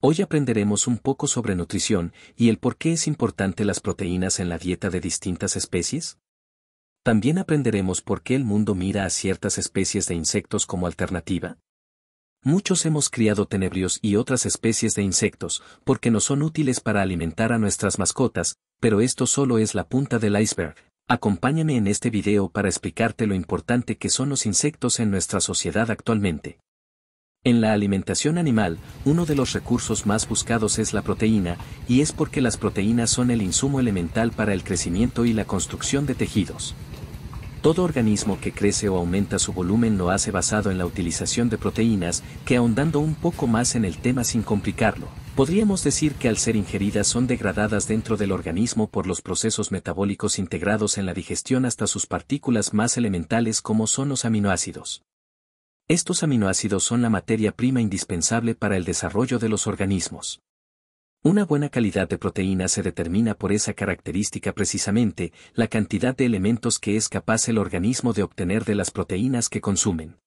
Hoy aprenderemos un poco sobre nutrición y el por qué es importante las proteínas en la dieta de distintas especies. También aprenderemos por qué el mundo mira a ciertas especies de insectos como alternativa. Muchos hemos criado tenebrios y otras especies de insectos porque no son útiles para alimentar a nuestras mascotas, pero esto solo es la punta del iceberg. Acompáñame en este video para explicarte lo importante que son los insectos en nuestra sociedad actualmente. En la alimentación animal, uno de los recursos más buscados es la proteína, y es porque las proteínas son el insumo elemental para el crecimiento y la construcción de tejidos. Todo organismo que crece o aumenta su volumen lo hace basado en la utilización de proteínas, que ahondando un poco más en el tema sin complicarlo, podríamos decir que al ser ingeridas son degradadas dentro del organismo por los procesos metabólicos integrados en la digestión hasta sus partículas más elementales como son los aminoácidos. Estos aminoácidos son la materia prima indispensable para el desarrollo de los organismos. Una buena calidad de proteína se determina por esa característica precisamente, la cantidad de elementos que es capaz el organismo de obtener de las proteínas que consumen.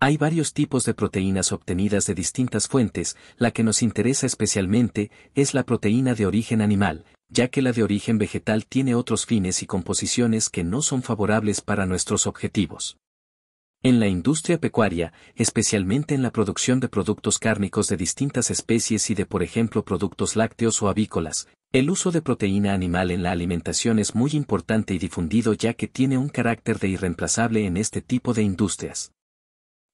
Hay varios tipos de proteínas obtenidas de distintas fuentes, la que nos interesa especialmente es la proteína de origen animal, ya que la de origen vegetal tiene otros fines y composiciones que no son favorables para nuestros objetivos. En la industria pecuaria, especialmente en la producción de productos cárnicos de distintas especies y de por ejemplo productos lácteos o avícolas, el uso de proteína animal en la alimentación es muy importante y difundido ya que tiene un carácter de irreemplazable en este tipo de industrias.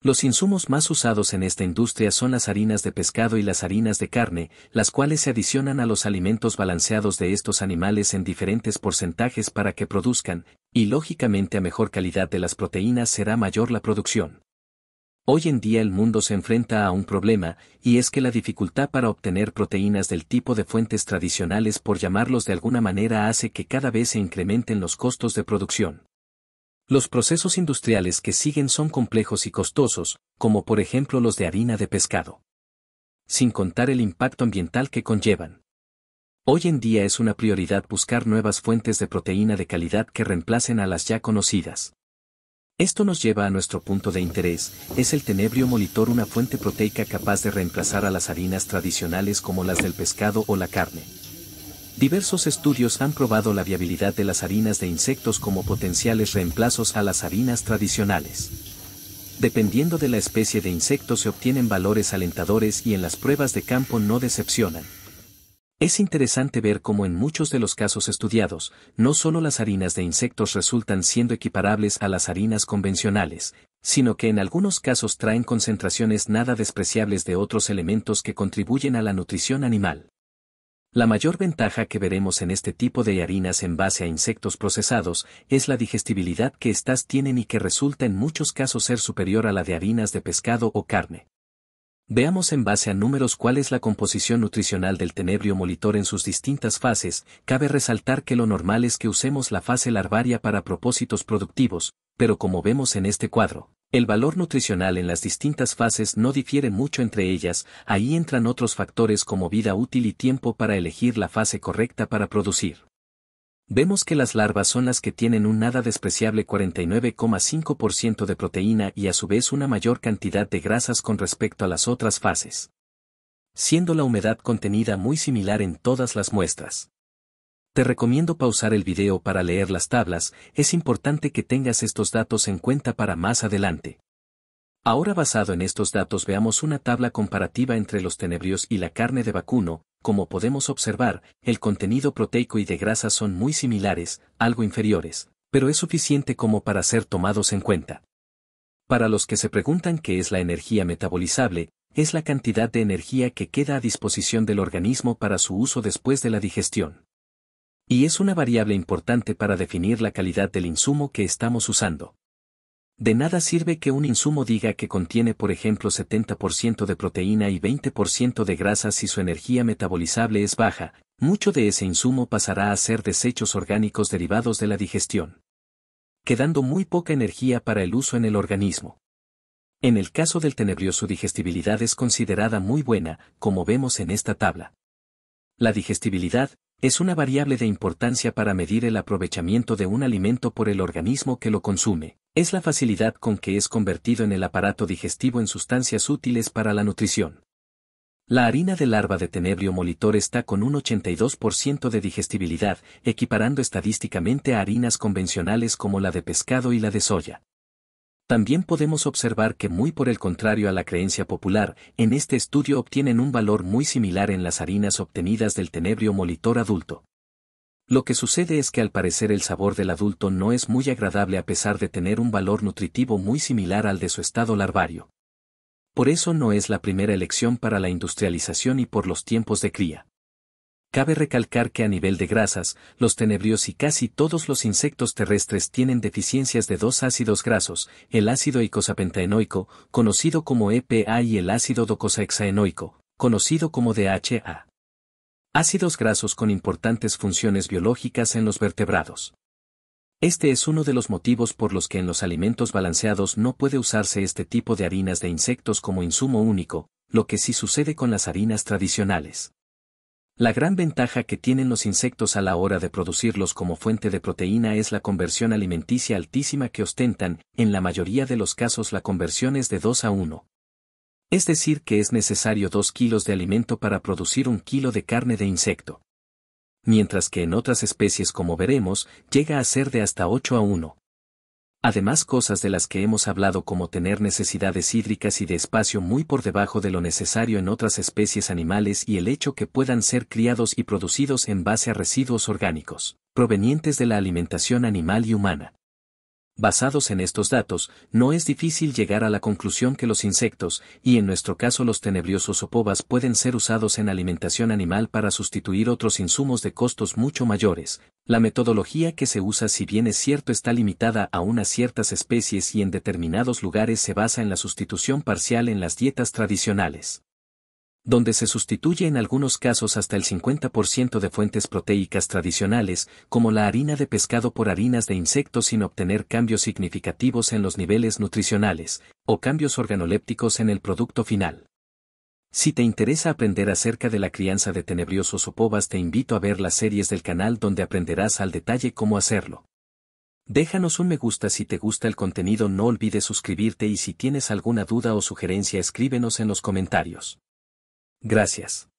Los insumos más usados en esta industria son las harinas de pescado y las harinas de carne, las cuales se adicionan a los alimentos balanceados de estos animales en diferentes porcentajes para que produzcan, y lógicamente a mejor calidad de las proteínas será mayor la producción. Hoy en día el mundo se enfrenta a un problema, y es que la dificultad para obtener proteínas del tipo de fuentes tradicionales por llamarlos de alguna manera hace que cada vez se incrementen los costos de producción. Los procesos industriales que siguen son complejos y costosos, como por ejemplo los de harina de pescado. Sin contar el impacto ambiental que conllevan. Hoy en día es una prioridad buscar nuevas fuentes de proteína de calidad que reemplacen a las ya conocidas. Esto nos lleva a nuestro punto de interés, es el tenebrio molitor una fuente proteica capaz de reemplazar a las harinas tradicionales como las del pescado o la carne. Diversos estudios han probado la viabilidad de las harinas de insectos como potenciales reemplazos a las harinas tradicionales. Dependiendo de la especie de insecto se obtienen valores alentadores y en las pruebas de campo no decepcionan. Es interesante ver cómo en muchos de los casos estudiados, no solo las harinas de insectos resultan siendo equiparables a las harinas convencionales, sino que en algunos casos traen concentraciones nada despreciables de otros elementos que contribuyen a la nutrición animal. La mayor ventaja que veremos en este tipo de harinas en base a insectos procesados es la digestibilidad que estas tienen y que resulta en muchos casos ser superior a la de harinas de pescado o carne. Veamos en base a números cuál es la composición nutricional del tenebrio molitor en sus distintas fases, cabe resaltar que lo normal es que usemos la fase larvaria para propósitos productivos, pero como vemos en este cuadro, el valor nutricional en las distintas fases no difiere mucho entre ellas, ahí entran otros factores como vida útil y tiempo para elegir la fase correcta para producir. Vemos que las larvas son las que tienen un nada despreciable 49,5% de proteína y a su vez una mayor cantidad de grasas con respecto a las otras fases. Siendo la humedad contenida muy similar en todas las muestras. Te recomiendo pausar el video para leer las tablas, es importante que tengas estos datos en cuenta para más adelante. Ahora basado en estos datos veamos una tabla comparativa entre los tenebrios y la carne de vacuno, como podemos observar, el contenido proteico y de grasa son muy similares, algo inferiores, pero es suficiente como para ser tomados en cuenta. Para los que se preguntan qué es la energía metabolizable, es la cantidad de energía que queda a disposición del organismo para su uso después de la digestión. Y es una variable importante para definir la calidad del insumo que estamos usando. De nada sirve que un insumo diga que contiene por ejemplo 70% de proteína y 20% de grasa si su energía metabolizable es baja, mucho de ese insumo pasará a ser desechos orgánicos derivados de la digestión, quedando muy poca energía para el uso en el organismo. En el caso del tenebrio su digestibilidad es considerada muy buena, como vemos en esta tabla. La digestibilidad, es una variable de importancia para medir el aprovechamiento de un alimento por el organismo que lo consume. Es la facilidad con que es convertido en el aparato digestivo en sustancias útiles para la nutrición. La harina de larva de tenebrio molitor está con un 82% de digestibilidad, equiparando estadísticamente a harinas convencionales como la de pescado y la de soya. También podemos observar que muy por el contrario a la creencia popular, en este estudio obtienen un valor muy similar en las harinas obtenidas del tenebrio molitor adulto. Lo que sucede es que al parecer el sabor del adulto no es muy agradable a pesar de tener un valor nutritivo muy similar al de su estado larvario. Por eso no es la primera elección para la industrialización y por los tiempos de cría. Cabe recalcar que a nivel de grasas, los tenebrios y casi todos los insectos terrestres tienen deficiencias de dos ácidos grasos, el ácido icosapentaenoico, conocido como EPA y el ácido docosahexaenoico, conocido como DHA. Ácidos grasos con importantes funciones biológicas en los vertebrados. Este es uno de los motivos por los que en los alimentos balanceados no puede usarse este tipo de harinas de insectos como insumo único, lo que sí sucede con las harinas tradicionales. La gran ventaja que tienen los insectos a la hora de producirlos como fuente de proteína es la conversión alimenticia altísima que ostentan, en la mayoría de los casos la conversión es de 2 a 1. Es decir que es necesario 2 kilos de alimento para producir un kilo de carne de insecto. Mientras que en otras especies como veremos, llega a ser de hasta 8 a 1. Además cosas de las que hemos hablado como tener necesidades hídricas y de espacio muy por debajo de lo necesario en otras especies animales y el hecho que puedan ser criados y producidos en base a residuos orgánicos, provenientes de la alimentación animal y humana. Basados en estos datos, no es difícil llegar a la conclusión que los insectos, y en nuestro caso los tenebriosos opobas pueden ser usados en alimentación animal para sustituir otros insumos de costos mucho mayores. La metodología que se usa si bien es cierto está limitada a unas ciertas especies y en determinados lugares se basa en la sustitución parcial en las dietas tradicionales donde se sustituye en algunos casos hasta el 50% de fuentes proteicas tradicionales, como la harina de pescado por harinas de insectos sin obtener cambios significativos en los niveles nutricionales, o cambios organolépticos en el producto final. Si te interesa aprender acerca de la crianza de tenebriosos povas te invito a ver las series del canal donde aprenderás al detalle cómo hacerlo. Déjanos un me gusta si te gusta el contenido no olvides suscribirte y si tienes alguna duda o sugerencia escríbenos en los comentarios. Gracias.